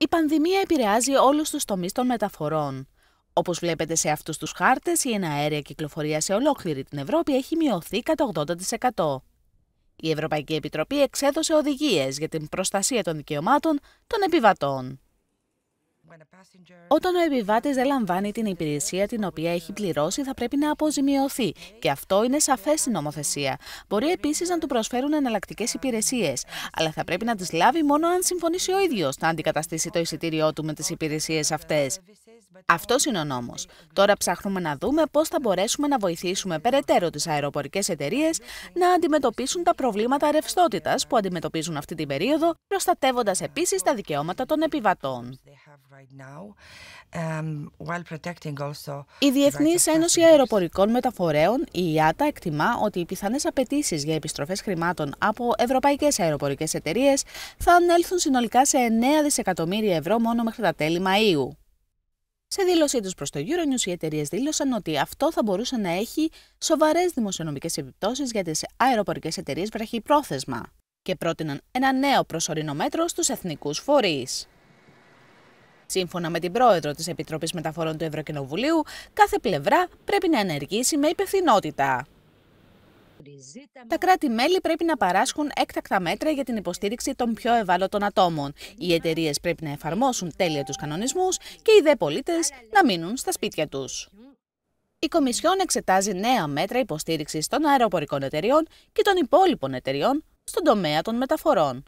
Η πανδημία επηρεάζει όλους τους τομείς των μεταφορών. Όπως βλέπετε σε αυτούς τους χάρτες, η εναέρια κυκλοφορία σε ολόκληρη την Ευρώπη έχει μειωθεί κατά 80%. Η Ευρωπαϊκή Επιτροπή εξέδωσε οδηγίες για την προστασία των δικαιωμάτων των επιβατών. Όταν ο επιβάτης δεν λαμβάνει την υπηρεσία την οποία έχει πληρώσει, θα πρέπει να αποζημιωθεί. Και αυτό είναι σαφές στην νομοθεσία. Μπορεί επίσης να του προσφέρουν εναλλακτικές υπηρεσίες. Αλλά θα πρέπει να τις λάβει μόνο αν συμφωνήσει ο ίδιος να αντικαταστήσει το εισιτήριό του με τις υπηρεσίες αυτές. Αυτός είναι ο νόμος. Τώρα ψάχνουμε να δούμε πώς θα μπορέσουμε να βοηθήσουμε περαιτέρω τις αεροπορικές εταιρείες να αντιμετωπίσουν τα προβλήματα ρευστότητας που αντιμετωπίζουν αυτή την περίοδο, προστατεύοντας επίσης τα δικαιώματα των επιβατών. Η Διεθνής Ένωση Αεροπορικών Μεταφορέων, η ΙΑΤΑ, εκτιμά ότι οι πιθανές απαιτήσεις για επιστροφές χρημάτων από ευρωπαϊκές αεροπορικές εταιρείες θα ανέλθουν συνολικά σε 9 δισεκατομμύρια ευρώ μόνο μέχρι τα τέλη Μαΐου. Σε δήλωσή τους προς το Euronews, οι εταιρείες δήλωσαν ότι αυτό θα μπορούσε να έχει σοβαρές δημοσιονομικές επιπτώσεις για τις αεροπορικές εταιρείες βραχυπρόθεσμα και πρότειναν ένα νέο προσωρινό μέτρο στους εθνικούς φορείς. Σύμφωνα με την πρόεδρο της Επιτροπής Μεταφορών του Ευρωκοινοβουλίου, κάθε πλευρά πρέπει να ενεργήσει με υπευθυνότητα. Τα κράτη-μέλη πρέπει να παράσχουν έκτακτα μέτρα για την υποστήριξη των πιο ευάλωτων ατόμων. Οι εταιρείες πρέπει να εφαρμόσουν τέλεια τους κανονισμούς και οι δε πολίτες να μείνουν στα σπίτια του. Η Κομισιόν εξετάζει νέα μέτρα υποστήριξης των αεροπορικών εταιριών και των υπόλοιπων εταιριών στον τομέα των μεταφορών.